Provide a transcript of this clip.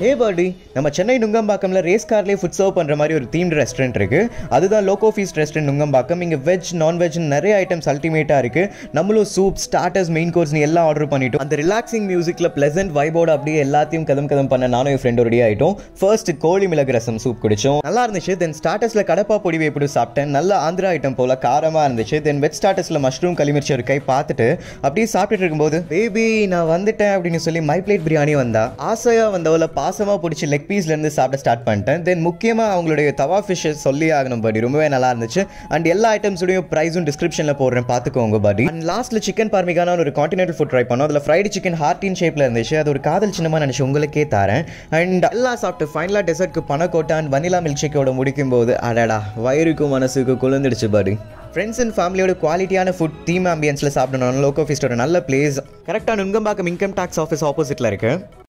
ஹே buddy நம்ம சென்னை நுங்கம்பாக்கமில் race கார்லேயே ஃபுட் சர்வ் பண்ணுற மாதிரி ஒரு தீம்டு ரெஸ்டாரண்ட் இருக்குது அதுதான் லோகோ ஃபீஸ் ரெஸ்டாரண்ட் நுங்கம்பாக்கம் இங்கே வெஜ் நான்வெஜ் நிறைய ஐட்டம்ஸ் அல்டிமேட்டாக இருக்குது நம்மளும் சூப் ஸ்டார்டர்ஸ் மெயின் கோர்ஸ் எல்லாம் ஆர்டர் பண்ணிட்டோம் அந்த ரிலாக்ஸிங் மியூசிக்கில் ப்ளசன்ட் வைபோட அப்படியே எல்லாத்தையும் கதம் கதம் பண்ண நானும் என் ஃப்ரெண்ட் ரெடி ஆகிட்டோம் ஃபர்ஸ்ட் கோழி மிளகு ரசம் சூப் குடிச்சோம் நல்லா இருந்துச்சு தென் ஸ்டார்டர்ஸ்ல கடப்பா பொடி எப்படி சாப்பிட்டேன் நல்ல ஆந்திரா ஐட்டம் போல் காரமாக இருந்துச்சு தென் வெஜ் ஸ்டார்டர்ஸ்ல மஷ்ரூம் ஒரு கை பார்த்துட்டு அப்படியே சாப்பிட்டுட்டு இருக்கும்போது பேபி நான் வந்துட்டேன் அப்படின்னு சொல்லி மை பிளேட் பிரியாணி வந்தா ஆசையாக வந்தவளை பா பாசமாக பிடிச்சி லெக் பீஸ்லேருந்து சாப்பிட ஸ்டார்ட் பண்ணிட்டேன் தென் முக்கியமாக அவங்களுடைய தவா ஃபிஷ்ஷை சொல்லி ஆகணும் படி ரொம்பவே நல்லா இருந்துச்சு அண்ட் எல்லா ஐட்டம்ஸுடையும் ப்ரைஸும் டிஸ்கிரிப்ஷனில் போடுறேன் பார்த்துக்கோங்க படி அண்ட் லாஸ்ட்டில் சிக்கன் பார்மிகான ஒரு காண்டினென்டல் ஃபுட் ட்ரை பண்ணோம் அதில் ஃப்ரைடு சிக்கன் ஹார்டின் ஷேப்பில் இருந்துச்சு அது ஒரு காதல் சின்னமாக நினச்சி உங்களுக்கே தரேன் அண்ட் எல்லா சாப்பிட்டு ஃபைனலாக டெசர்ட்க்கு பணக்கோட்டை அண்ட் வனிலா மில்க் ஷேக்கோட முடிக்கும் போது அடடா வயிறுக்கும் மனசுக்கு குளிர்ந்துடுச்சு படி ஃப்ரெண்ட்ஸ் அண்ட் ஃபேமிலியோட குவாலிட்டியான ஃபுட் தீம் ஆம்பியன்ஸில் சாப்பிடணும் லோக்கோ ஃபீஸ்டோட நல்ல பிளேஸ் கரெக்டாக நுங்கம்பாக்கம் இன்கம் டேக்ஸ் ஆஃபீஸ் ஆப்போசிட்டில் இருக்குது